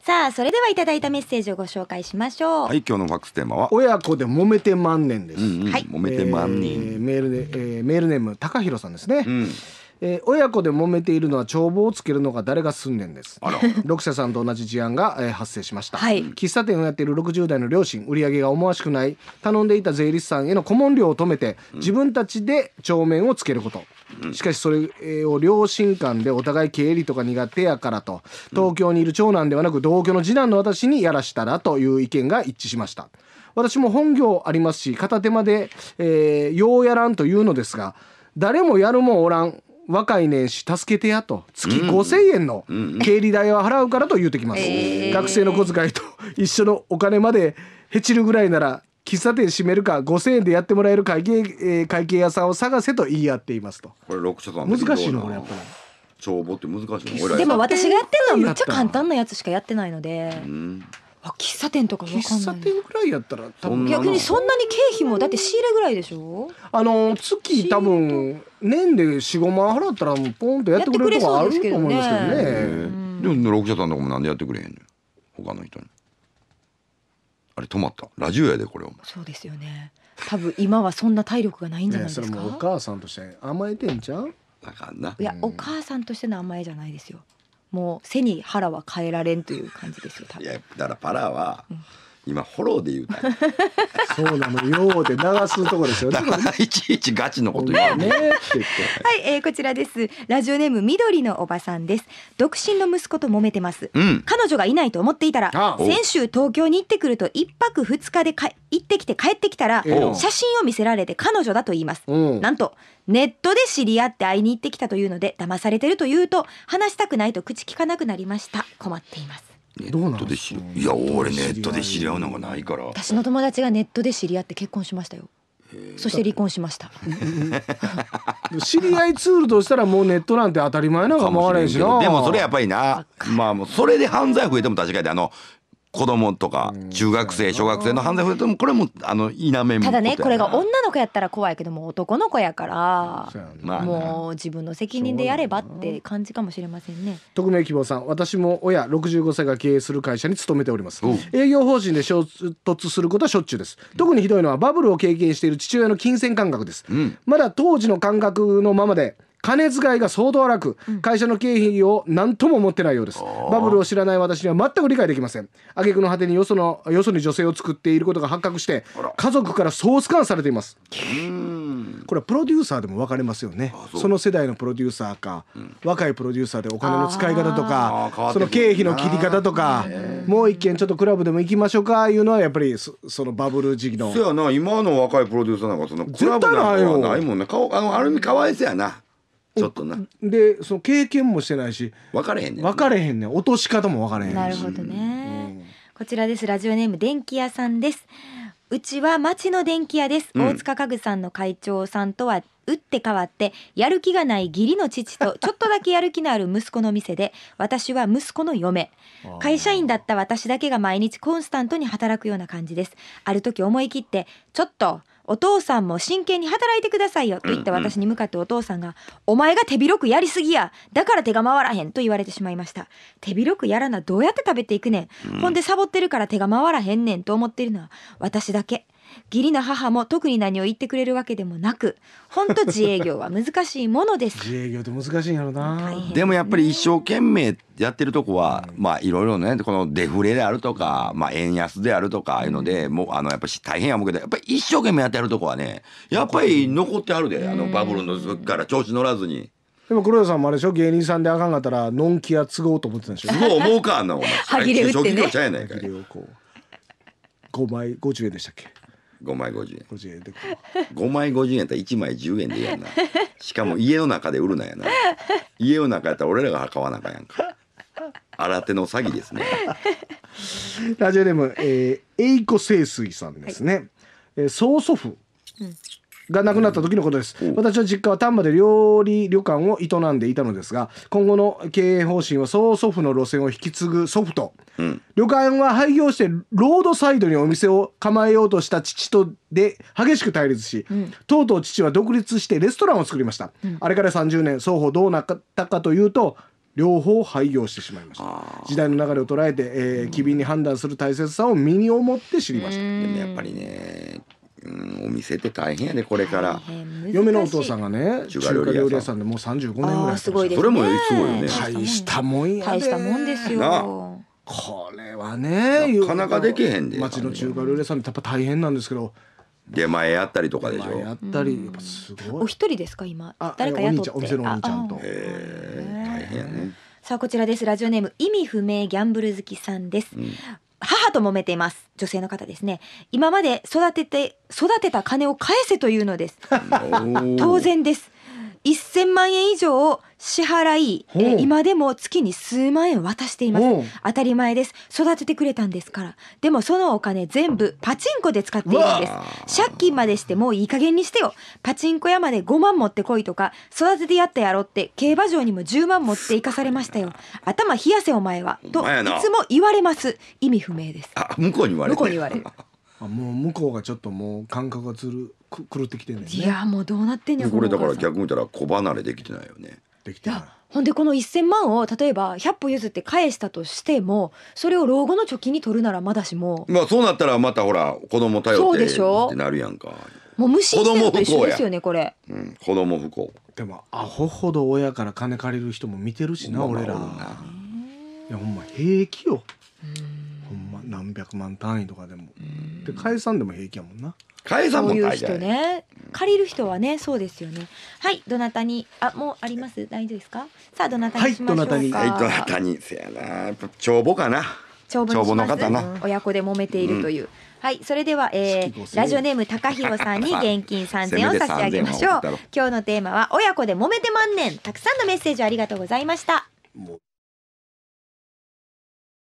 さあそれではいただいたメッセージをご紹介しましょうはい今日のファックステーマは親子で揉めて万年です、うんうん、はい揉めて万年、えー、メールで、えー、メールネーム高弘さんですね、うんえー、親子で揉めているのは帳簿をつけるのが誰がすんねんです六社さんと同じ事案が、えー、発生しました、はい、喫茶店をやっている60代の両親売り上げが思わしくない頼んでいた税理士さんへの顧問料を止めて自分たちで帳面をつけること、しかしそれを両親間でお互い経理とか苦手やからと東京にいる長男ではなく同居の次男の私にやらしたらという意見が一致しました私も本業ありますし片手間で、えー、ようやらんというのですが誰もやるもおらん若い年始助けてやと月5,000円の経理代は払うからと言うてきます、うんうん、学生の小遣いと一緒のお金までへちるぐらいなら喫茶店閉めるか5000円でやってもらえる会計,、えー、会計屋さんを探せと言い合っていますとこれ6社さん難しいのこれやっぱり帳簿って難しいのでも私がやってるのはめっちゃ簡単なやつしかやってないので、うん喫茶店とか分かんない喫茶店ぐらいやったら逆にそんなに経費もだって仕入れぐらいでしょあの月多分年で45万払ったらもうポンとやってくれるとこあると思いますけどねでも6社さんとかもなんでやってくれへんの他の人にあれ止まったラジオやでこれおそうですよね多分今はそんな体力がないんじゃないですか、それもお母さんとして甘えてんじゃあかんないや、お母さんとしての甘えじゃないですよもう背に腹は変えられんという感じですよ多分いやだからパラは、うん今フォローで言うた そうなのようで流すとこですよねいちいちガチのこと言うねはい、えー、こちらですラジオネーム緑のおばさんです独身の息子と揉めてます、うん、彼女がいないと思っていたら先週東京に行ってくると一泊二日でか行ってきて帰ってきたら写真を見せられて彼女だと言います、なんとネットで知り合って会いに行ってきたというので騙されてると言うと話したくないと口聞かなくなりました困っていますネットで知り合いや俺ネットで知り合うのがないから私の友達がネットで知り合って結婚しましたよそして離婚しました 知り合いツールとしたらもうネットなんて当たり前なのか回れんしでもそれやっぱりなまあそれで犯罪増えても確かにあの子供とか中学生小学生の犯罪増えてもこれもあの否めもただねこれが女の子やったら怖いけども男の子やから、まあ、もう自分の責任でやればって感じかもしれませんね徳永希望さん私も親65歳が経営する会社に勤めております、営業方針で衝突することはしょっちゅうです特にひどいのはバブルを経験している父親の金銭感覚です、うん、まだ当時の感覚のままで金遣いが相当荒く会社の経費を何とも持ってないようですバブルを知らない私には全く理解できません挙句の果てによそのよそに女性を作っていることが発覚して家族から総スカンされていますこれはプロデューサーでも分かれますよねその世代のプロデューサーか、うん、若いプロデューサーでお金の使い方とかその経費の切り方とかもう一軒ちょっとクラブでも行きましょうかいうのはやっぱりそのバブル時期のそやな今の若いプロデューサーなんかそのクラブなんかはないもんねあのある意味かわいそうやなちょっとなでその経験もしてないし分かれへんねん分かれへんねん落とし方も分かれへんしなるほどね、うん、こちらですラジオネーム電気屋さんですうちは町の電気屋です、大塚家具さんの会長さんとは打って変わってやる気がない義理の父と ちょっとだけやる気のある息子の店で私は息子の嫁会社員だった私だけが毎日コンスタントに働くような感じですある時思い切ってちょっとお父さんも真剣に働いてくださいよと言った私に向かってお父さんが、お前が手広くやりすぎやだから手が回らへんと言われてしまいました手広くやらなどうやって食べていくねん、ほんでサボってるから手が回らへんねんと思ってるのは私だけ義理の母も特に何を言ってくれるわけでもなく本当自営業は難しいものです自営業って難しいんやろな、ね、でもやっぱり一生懸命やってるとこは、まあいろいろねこのデフレであるとか、まあ、円安であるとかいうのでもうあのやっぱし大変や思うけどやっぱり一生懸命やってるとこはねやっぱり残ってあるであのバブルの時から調子乗らずに。でも黒田さんもあれでしょ芸人さんであかんかったらのんきや都合と思ってたんでしょそう思うかあんなお前歯切れ打ってね歯切れをこう5枚50円でしたっけ五枚五十円五0円で5枚五十円って1枚十円でやんなしかも家の中で売るなやな家の中やったら俺らが買わなあかんやんか新手の詐欺ですねラジオネーム、ええー、エイコ清水さんですね、はい、えー、曽祖父、うんがなくなった時のことです、うん、私の実家は丹波で料理旅館を営んでいたのですが今後の経営方針は曽祖父の路線を引き継ぐ祖父と、うん、旅館は廃業してロードサイドにお店を構えようとした父とで激しく対立し、うん、とうとう父は独立してレストランを作りました、あれから30年双方どうなったかというと両方廃業してしまいました時代の流れを捉えて、えー、機敏に判断する大切さを身に思って知りましたでもやっぱりねうん、お店って大変やでこれから。嫁のお父さんがね中華料理屋さん料理屋さんでもう35年ぐらいてあすごいですねそれもすごいよね大したもんや大したもんですよこれはねなかなかできへんで。町の中華料理屋さんってやっぱ大変なんですけど出前やったりとかでしょ。ったりやっぱすごいお一人ですか今あ誰か雇ってお兄ちお店のお兄ちゃんとえ大変やね。さあこちらですラジオネーム意味不明ギャンブル好きさんです、うん母と揉めています。女性の方ですね。今まで育てて、育てた金を返せというのです。当然です。1000万円以上を支払い、えー、今でも月に数万円渡しています当たり前です育ててくれたんですからでもそのお金全部パチンコで使っているんです借金までしてもういい加減にしてよパチンコ屋まで5万持ってこいとか育ててやったやろって競馬場にも10万持って行かされましたよ頭冷やせお前はといつも言われます意味不明ですあ向こうに言われる向こうに言われるもう向こうがちょっともう感覚がずるく狂ってきてんねんねいやもうどうなってんねやこれだから逆見たら子離れできてないよねできてないほんでこの1,000万を例えば100歩譲って返したとしてもそれを老後の貯金に取るならまだしもまあそうなったらまたほら子供頼ってってなるやんかもう無視してると一緒ですよねこれ、うん、子供不幸でもアホほど親から金借りる人も見てるしな、俺らいやほんま平気よほんま何百万単位とかでもで返さんでも平気やもんなカエさんもいう人ね借りる人はねそうですよねはいどなたにあもうあります大丈夫ですかさあどなたにしましょうかはいどなたにせやな帳簿かな帳簿の方な親子で揉めているという、うん、はいそれでは、えー、ラジオネーム高弘さんに現金3000円を差し上げましょう今日のテーマは親子で揉めてまんねんたくさんのメッセージありがとうございました